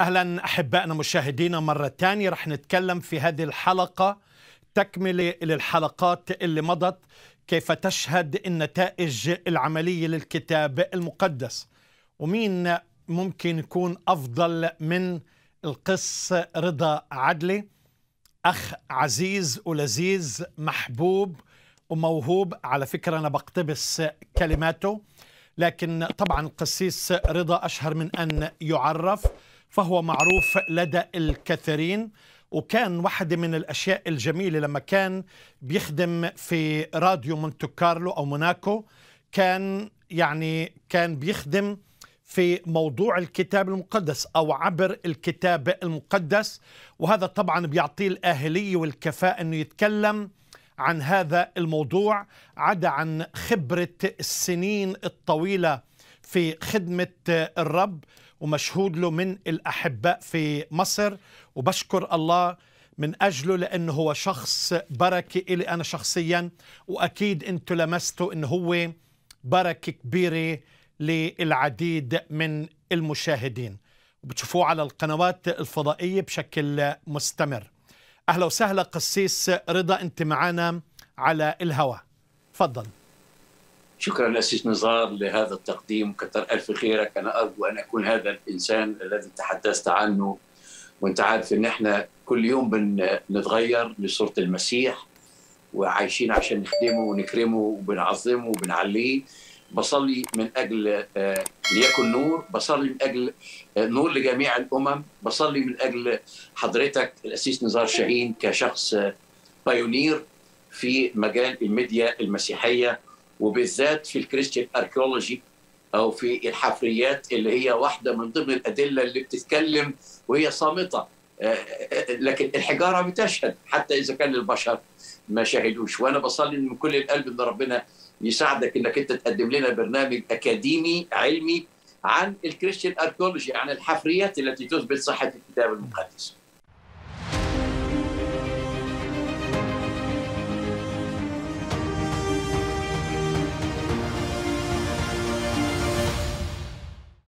اهلا احبائنا مشاهدينا مره ثانيه رح نتكلم في هذه الحلقه تكمله للحلقات اللي مضت كيف تشهد النتائج العمليه للكتاب المقدس ومين ممكن يكون افضل من القس رضا عدلي اخ عزيز ولذيذ محبوب وموهوب على فكره انا بقتبس كلماته لكن طبعا القسيس رضا اشهر من ان يعرف فهو معروف لدى الكثيرين وكان واحدة من الأشياء الجميلة لما كان بيخدم في راديو مونتو كارلو أو موناكو كان يعني كان بيخدم في موضوع الكتاب المقدس أو عبر الكتاب المقدس وهذا طبعا بيعطيه الأهلية والكفاءة أنه يتكلم عن هذا الموضوع عدا عن خبرة السنين الطويلة في خدمة الرب ومشهود له من الأحباء في مصر وبشكر الله من أجله لأنه هو شخص بركة إلي أنا شخصيا وأكيد أنتم لمستوا أنه هو بركة كبيرة للعديد من المشاهدين وبتشوفوه على القنوات الفضائية بشكل مستمر أهلا وسهلا قسيس رضا أنت معنا على الهواء تفضل شكرا أسيس نزار لهذا التقديم كتر ألف خيرك أنا أرجو أن أكون هذا الإنسان الذي تحدثت عنه وأنت عارف أن إحنا كل يوم بنتغير لصورة المسيح وعايشين عشان نخدمه ونكرمه وبنعظمه وبنعليه بصلي من اجل آه، ليكن نور بصلي من اجل آه، نور لجميع الامم بصلي من اجل حضرتك الاسيس نزار شاهين كشخص آه، بايونير في مجال الميديا المسيحيه وبالذات في الكريستيان اركيولوجي او في الحفريات اللي هي واحده من ضمن الادله اللي بتتكلم وهي صامته آه، آه، آه، لكن الحجاره بتشهد حتى اذا كان البشر ما شاهدوش وانا بصلي من كل القلب ان ربنا يساعدك انك انت تقدم لنا برنامج اكاديمي علمي عن الكريستيان اركيولوجي عن الحفريات التي تثبت صحه الكتاب المقدس.